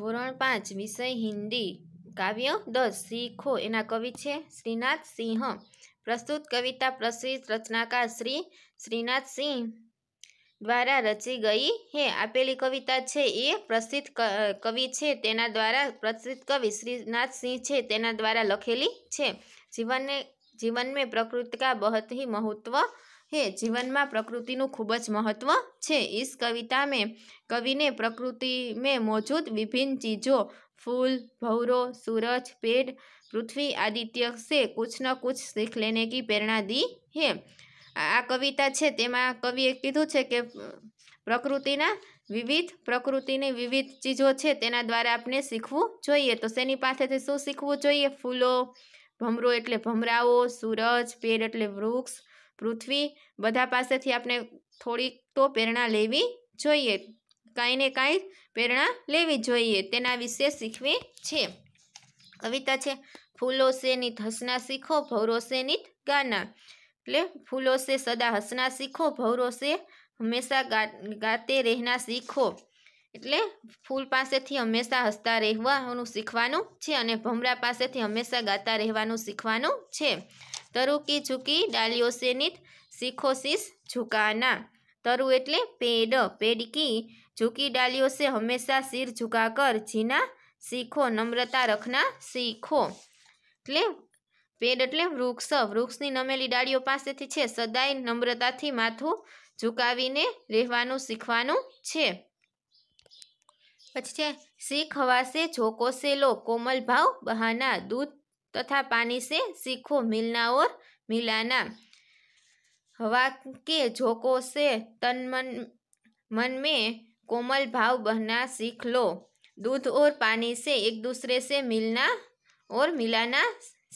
ધોરણ પાંચ વિષય હિન્દી કાવ્ય દસ શીખો એના કવિ છે શ્રીનાથ સિંહ પ્રસ્તુત કવિતા પ્રસિદ્ધ રચનાકાર શ્રી શ્રીનાથ સિંહ દ્વારા રચી ગઈ હે આપેલી કવિતા છે એ પ્રસિદ્ધ કવિ છે તેના દ્વારા પ્રસિદ્ધ કવિ શ્રીનાથ સિંહ છે તેના દ્વારા લખેલી છે જીવનને જીવન મેં પ્રકૃતિ કા બહત હી મહત્વ હે જીવનમાં પ્રકૃતિનું ખૂબ જ મહત્વ છે ઈસ કવિતા મેં કવિને પ્રકૃતિ મેં મોજૂદ વિભિન્ન ચીજો ફૂલ भवरों સૂરજ પેડ પૃથ્વી આદિત્ય સે કુછ ન કુછ શીખ લેને કી પ્રેરણા દી હે આ કવિતા છે તેમાં કવિએ કીધું છે કે પ્રકૃતિના વિવિધ પ્રકૃતિની વિવિધ ચીજો છે તેના દ્વારા આપણે શીખવું જોઈએ તો શેની પાસેથી શું શીખવું જોઈએ ફૂલો ભમરો એટલે ભમરાઓ સૂરજ પેડ એટલે વૃક્ષ પૃથ્વી બધા પાસેથી આપણે થોડીક તો પ્રેરણા લેવી જોઈએ કાંઈ ને કાંઈ પ્રેરણા લેવી જોઈએ તેના વિશે શીખવી છે કવિતા છે ફૂલો શેની હસના શીખો ભવરો શેની ગાના એટલે ફૂલો સે સદા હસના શીખો ભવરો સે હંમેશા ગાતે રહેના શીખો એટલે ફૂલ પાસેથી હંમેશા હસતા રહેવાનું શીખવાનું છે અને ભમરા પાસેથી હંમેશા ગાતા રહેવાનું શીખવાનું છે તરુકી ઝૂકી ડાલિયોસેનિત સિખોસિસ ઝુકાના તરુ એટલે પેડ પેડકી ઝૂકી ડાલિયોસે હંમેશા શિર ઝુકા કર જીના શીખો નમ્રતા રખના શીખો એટલે પેડ એટલે વૃક્ષ વૃક્ષની નમેલી ડાળીઓ પાસેથી છે સદાય નમ્રતાથી માથું ઝુકાવીને રહેવાનું શીખવાનું છે પછી છે શીખ હવાસે જોકોસેલો કોમલ ભાવ બહાના દૂધ તથા પાની સે શીખો મિલના ઓર મિલાના હવા કે જોકો સે તન મન मन में कोमल भाव बहना सीख लो दूध और पानी से एक दूसरे से मिलना और मिलाना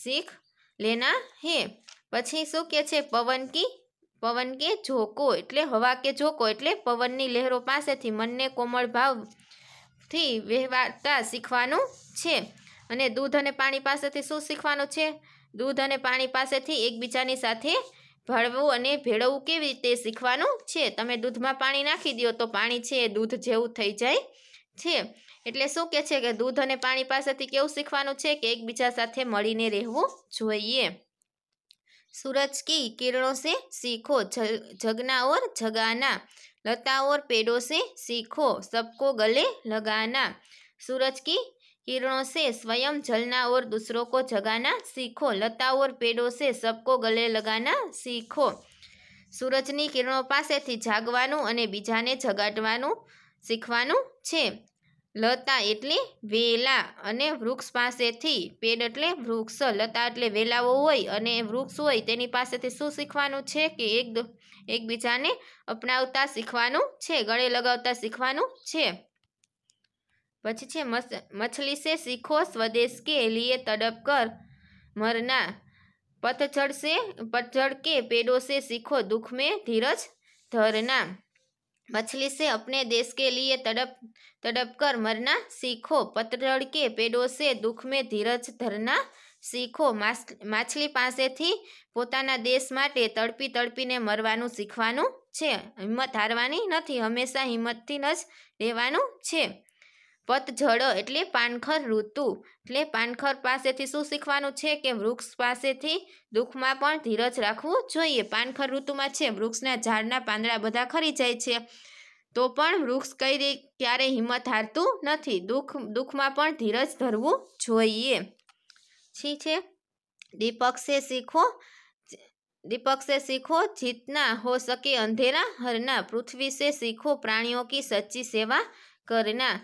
सीख લેના હે પછી શું કે છે પવન કી પવન કે જોકો એટલે હવા કે જોકો એટલે પવનની લહેરો પાસેથી મનને કોમળ ભાવથી વહેવાતા શીખવાનું છે અને દૂધ અને પાણી પાસેથી શું શીખવાનું છે દૂધ અને પાણી પાસેથી એકબીજાની સાથે ભળવું અને ભેળવવું કેવી રીતે શીખવાનું છે તમે દૂધમાં પાણી નાખી દો તો પાણી છે એ દૂધ જેવું થઈ જાય છે એટલે શું કહે છે કે દૂધ અને પાણી પાસેથી કેવું શીખવાનું છે કે એકબીજા સાથે મળીને રહેવું જોઈએ સૂરજ કી કિરણો સે શીખો જગના ઓર જગાના લતા ઓર પેડો સે શીખો સબકો ગલે લગાના સૂરજ કી કિરણો से સ્વયં जलना और दूसरों को जगाना सीखो लताओं और पेड़ों से सबको गले लगाना सीखो સૂરજની કિરણો પાસેથી જાગવાનું અને બીજાને જગાડવાનું શીખવાનું છે લતા એટલે વેલા અને વૃક્ષ પાસેથી પેડ એટલે વૃક્ષ લતા એટલે વેલાઓ હોય અને વૃક્ષ હોય તેની પાસેથી શું શીખવાનું છે કે એક એકબીજાને અપનાવતા શીખવાનું છે ગળે લગાવતા શીખવાનું છે પછી છે મછલી સે શીખો સ્વદેશ કે લીએ તડપ કર મરના પતઝડ સે પતઝડ કે પેડો સે શીખો દુઃખ મેં ધીરજ ધરના मछली से अपने देश के लिए તડપ तड़प कर मरना सीखो पतझड़ के पेड़ों से दुख में धीरज धरना શીખો માછલી પાસેથી પોતાના દેશ માટે તડપી તડપીને મરવાનું શીખવાનું છે હિંમત હારવાની નથી હંમેશા હિંમતથી જ રહેવાનું છે પતઝડ એટલે પાનખર ઋતુ એટલે પાનખર પાસેથી શું શીખવાનું છે કે વૃક્ષ પાસેથી દુઃખમાં પણ ધીરજ રાખવું જોઈએ પાનખર ઋતુમાં છે વૃક્ષના ઝાડના પાંદડા બધા ખરી જાય છે તો પણ વૃક્ષ કઈ રીતે ક્યારેય હિંમત હારતું નથી દુઃખ દુઃખમાં પણ ધીરજ ધરવું જોઈએ છી છે દીપક્ષે શીખો दीपक શીખો જીતના હો हो અંધેરા હરના પૃથ્વી पृथ्वी શીખો પ્રાણીઓ કી સચ્ચી સેવા કરના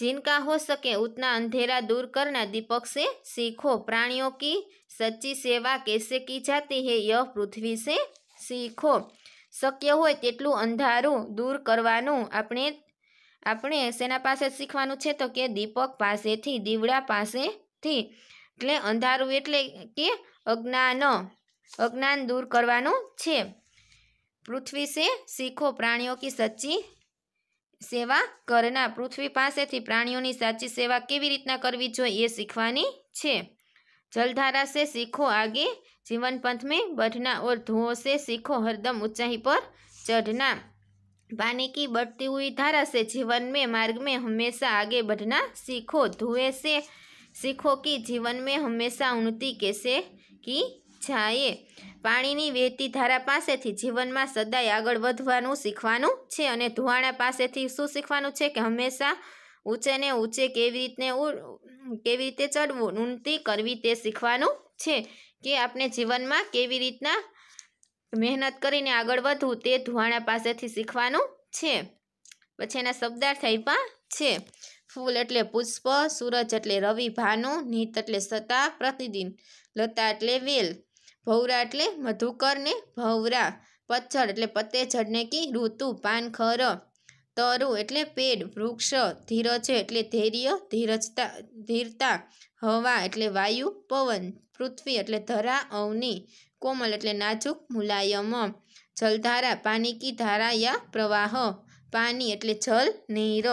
जिनका हो सके उतना अंधेरा दूर करना दीपक से सीखो પ્રાણીઓ કી સચ્ચી સેવા કેસે કી જાતી હે यह પૃથ્વી से શીખો શક્ય હોય તેટલું અંધારું દૂર કરવાનું આપણે આપણે સેના પાસે શીખવાનું છે તો કે દીપક પાસેથી દીવડા પાસેથી એટલે અંધારું એટલે કે અજ્ઞાન અજ્ઞાન દૂર કરવાનું છે પૃથ્વી સે શીખો પ્રાણીઓ કી સચ્ચી सेवा करना पृथ्वी પાસેથી પ્રાણીઓની સાચી સેવા કેવી રીતેna કરવી જોઈએ એ શીખવાની છે જલધારા સે શીખો આગે જીવન પંથ મે બડના ઓર ધુએ સે શીખો હરદમ ઊંચાઈ પર ચડના પાણી કી બડતી ہوئی ધારા સે જીવન મે માર્ગ મે હંમેશા આગે બડના શીખો ધુએ સે શીખો કી જીવન મે હંમેશા ઉન્નતિ કેસે કી ઝાએ પાણીની વહેતી ધારા પાસેથી જીવનમાં સદાય આગળ વધવાનું શીખવાનું છે અને ધુવાણા પાસેથી શું શીખવાનું છે કે હંમેશા ઊંચે ને ઊંચે કેવી રીતને કેવી રીતે ચડવું ઉન્નતિ કરવી તે શીખવાનું છે કે આપણે જીવનમાં કેવી રીતના મહેનત કરીને આગળ વધવું તે ધુવાણા પાસેથી શીખવાનું છે પછી એના શબ્દાર્થ આપ્યા છે ફૂલ એટલે પુષ્પ સૂરજ એટલે રવિ ભાનુ નીત એટલે સતા પ્રતિદિન લતા એટલે વેલ ભવરા એટલે મધુકર ને ભૌરા પતઝડ એટલે પતેઝડ ને કી ઋતુ પાનખર તરુ એટલે પેડ વૃક્ષ ધીરજ એટલે ધૈર્ય ધીરજતા ધીરતા હવા એટલે વાયુ પવન પૃથ્વી એટલે ધરા અવની કોમલ એટલે નાજુક મુલાયમ જલધારા પાણી કી ધારા યા પ્રવાહ પાણી એટલે જલ નીર